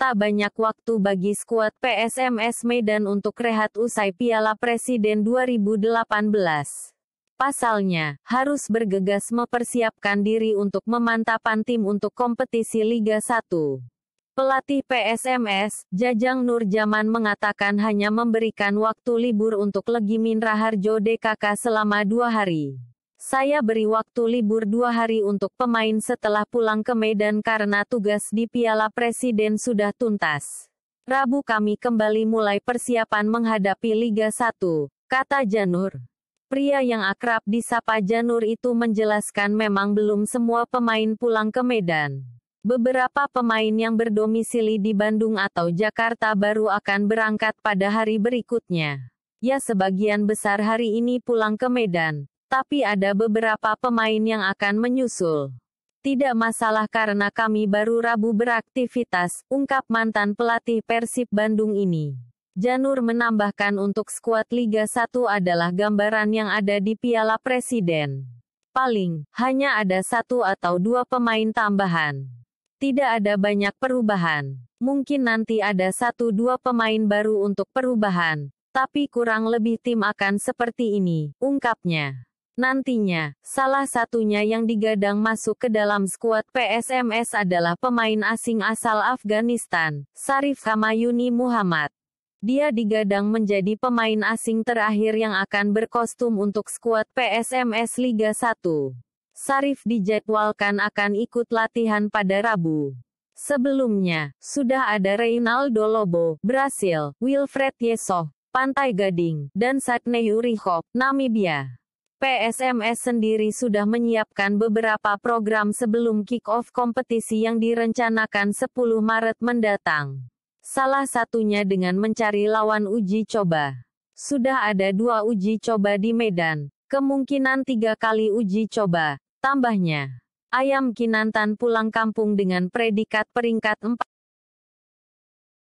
tak banyak waktu bagi skuad PSMS Medan untuk rehat usai Piala Presiden 2018. Pasalnya, harus bergegas mempersiapkan diri untuk memantapkan tim untuk kompetisi Liga 1. Pelatih PSMS, Jajang Nurjaman mengatakan hanya memberikan waktu libur untuk Legimin Raharjo DKK selama dua hari. Saya beri waktu libur dua hari untuk pemain setelah pulang ke Medan karena tugas di Piala Presiden sudah tuntas. Rabu kami kembali mulai persiapan menghadapi Liga 1, kata Janur. Pria yang akrab disapa Janur itu menjelaskan memang belum semua pemain pulang ke Medan. Beberapa pemain yang berdomisili di Bandung atau Jakarta baru akan berangkat pada hari berikutnya. Ya sebagian besar hari ini pulang ke Medan, tapi ada beberapa pemain yang akan menyusul. Tidak masalah karena kami baru Rabu beraktivitas, ungkap mantan pelatih Persib Bandung ini. Janur menambahkan untuk skuad Liga 1 adalah gambaran yang ada di Piala Presiden. Paling, hanya ada satu atau dua pemain tambahan. Tidak ada banyak perubahan. Mungkin nanti ada satu dua pemain baru untuk perubahan, tapi kurang lebih tim akan seperti ini, ungkapnya. Nantinya, salah satunya yang digadang masuk ke dalam skuad PSMS adalah pemain asing asal Afghanistan, Sarif Hamayuni Muhammad. Dia digadang menjadi pemain asing terakhir yang akan berkostum untuk skuad PSMS Liga 1. Sarif dijadwalkan akan ikut latihan pada Rabu. Sebelumnya, sudah ada Reinaldo Lobo, Brasil, Wilfred Yesoh, Pantai Gading, dan Satney Urihop, Namibia. PSMS sendiri sudah menyiapkan beberapa program sebelum kick-off kompetisi yang direncanakan 10 Maret mendatang. Salah satunya dengan mencari lawan uji coba. Sudah ada dua uji coba di Medan, kemungkinan tiga kali uji coba, tambahnya. Ayam Kinantan pulang kampung dengan predikat peringkat 4.